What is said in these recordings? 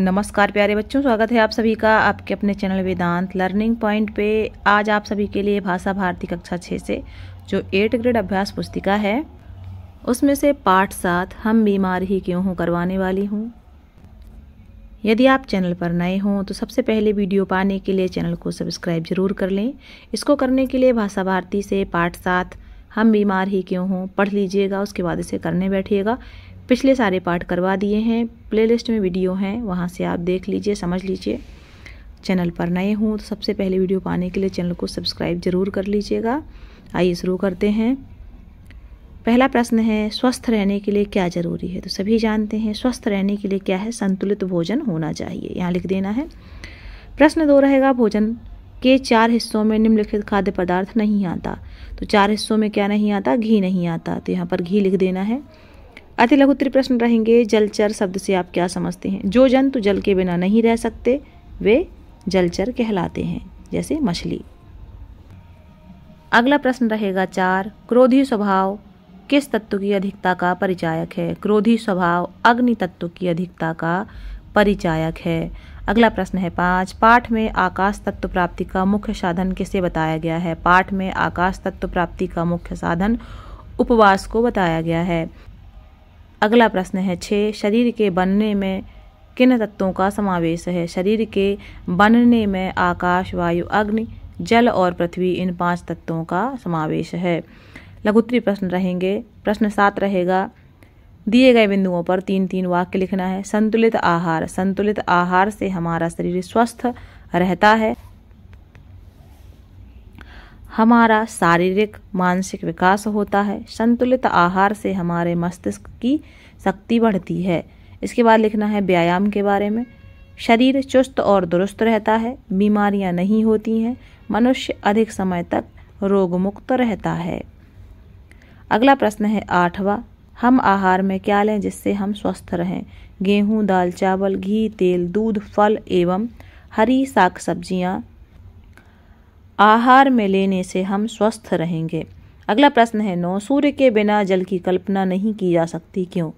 नमस्कार प्यारे बच्चों स्वागत है आप सभी का आपके अपने चैनल वेदांत लर्निंग पॉइंट पे आज आप सभी के लिए भाषा भारती कक्षा छः से जो एट ग्रेड अभ्यास पुस्तिका है उसमें से पाठ सात हम बीमार ही क्यों हूँ करवाने वाली हूँ यदि आप चैनल पर नए हों तो सबसे पहले वीडियो पाने के लिए चैनल को सब्सक्राइब जरूर कर लें इसको करने के लिए भाषा भारती से पाठ सात हम बीमार ही क्यों हों पढ़ लीजिएगा उसके बाद इसे करने बैठिएगा पिछले सारे पार्ट करवा दिए हैं प्लेलिस्ट में वीडियो हैं वहाँ से आप देख लीजिए समझ लीजिए चैनल पर नए हों तो सबसे पहले वीडियो पाने के लिए चैनल को सब्सक्राइब जरूर कर लीजिएगा आइए शुरू करते हैं पहला प्रश्न है स्वस्थ रहने के लिए क्या ज़रूरी है तो सभी जानते हैं स्वस्थ रहने के लिए क्या है संतुलित भोजन होना चाहिए यहाँ लिख देना है प्रश्न दो रहेगा भोजन के चार हिस्सों में निम्नलिखित खाद्य पदार्थ नहीं आता तो चार हिस्सों में क्या नहीं आता घी नहीं आता तो यहाँ पर घी लिख देना है अति लघुतरी प्रश्न रहेंगे जलचर शब्द से आप क्या समझते हैं जो जंतु जल के बिना नहीं रह सकते वे जलचर कहलाते हैं जैसे मछली अगला प्रश्न रहेगा चार क्रोधी स्वभाव किस तत्व की अधिकता का परिचायक है क्रोधी स्वभाव अग्नि तत्व की अधिकता का परिचायक है अगला प्रश्न है पाँच पाठ में आकाश तत्व प्राप्ति का मुख्य साधन किसे बताया गया है पाठ में आकाश तत्व प्राप्ति का मुख्य साधन उपवास को बताया गया है अगला प्रश्न है छः शरीर के बनने में किन तत्वों का समावेश है शरीर के बनने में आकाश वायु अग्नि जल और पृथ्वी इन पांच तत्वों का समावेश है लघुत्री प्रश्न रहेंगे प्रश्न सात रहेगा दिए गए बिंदुओं पर तीन तीन वाक्य लिखना है संतुलित आहार संतुलित आहार से हमारा शरीर स्वस्थ रहता है हमारा शारीरिक मानसिक विकास होता है संतुलित आहार से हमारे मस्तिष्क की शक्ति बढ़ती है इसके बाद लिखना है व्यायाम के बारे में शरीर चुस्त और दुरुस्त रहता है बीमारियां नहीं होती हैं मनुष्य अधिक समय तक रोग मुक्त रहता है अगला प्रश्न है आठवा हम आहार में क्या लें जिससे हम स्वस्थ रहें गेहूं दाल चावल घी तेल दूध फल एवं हरी साग सब्जियां आहार में लेने से हम स्वस्थ रहेंगे अगला प्रश्न है नौ सूर्य के बिना जल की कल्पना नहीं की जा सकती क्यों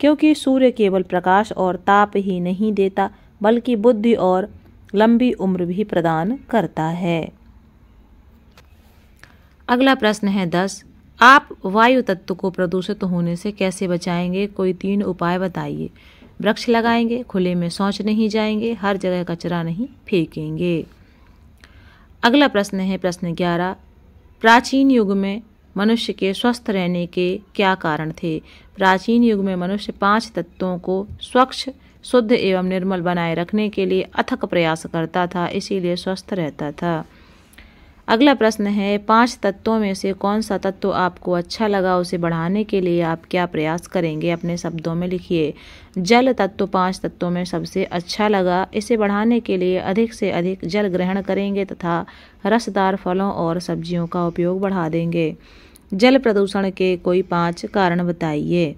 क्योंकि सूर्य केवल प्रकाश और ताप ही नहीं देता बल्कि बुद्धि और लंबी उम्र भी प्रदान करता है अगला प्रश्न है दस आप वायु तत्व को प्रदूषित होने से कैसे बचाएंगे कोई तीन उपाय बताइए वृक्ष लगाएंगे खुले में शौच नहीं जाएंगे हर जगह कचरा नहीं फेंकेंगे अगला प्रश्न है प्रश्न ग्यारह प्राचीन युग में मनुष्य के स्वस्थ रहने के क्या कारण थे प्राचीन युग में मनुष्य पांच तत्वों को स्वच्छ शुद्ध एवं निर्मल बनाए रखने के लिए अथक प्रयास करता था इसीलिए स्वस्थ रहता था अगला प्रश्न है पांच तत्वों में से कौन सा तत्व आपको अच्छा लगा उसे बढ़ाने के लिए आप क्या प्रयास करेंगे अपने शब्दों में लिखिए जल तत्व पांच तत्वों में सबसे अच्छा लगा इसे बढ़ाने के लिए अधिक से अधिक जल ग्रहण करेंगे तथा रसदार फलों और सब्जियों का उपयोग बढ़ा देंगे जल प्रदूषण के कोई पांच कारण बताइए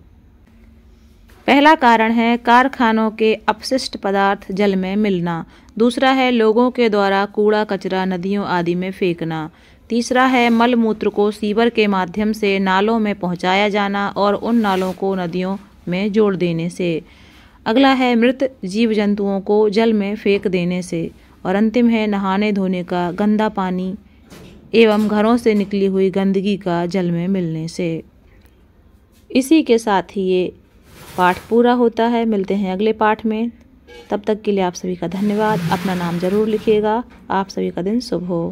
पहला कारण है कारखानों के अपशिष्ट पदार्थ जल में मिलना दूसरा है लोगों के द्वारा कूड़ा कचरा नदियों आदि में फेंकना तीसरा है मल मूत्र को सीवर के माध्यम से नालों में पहुंचाया जाना और उन नालों को नदियों में जोड़ देने से अगला है मृत जीव जंतुओं को जल में फेंक देने से और अंतिम है नहाने धोने का गंदा पानी एवं घरों से निकली हुई गंदगी का जल में मिलने से इसी के साथ ही ये पाठ पूरा होता है मिलते हैं अगले पाठ में तब तक के लिए आप सभी का धन्यवाद अपना नाम ज़रूर लिखिएगा आप सभी का दिन शुभ हो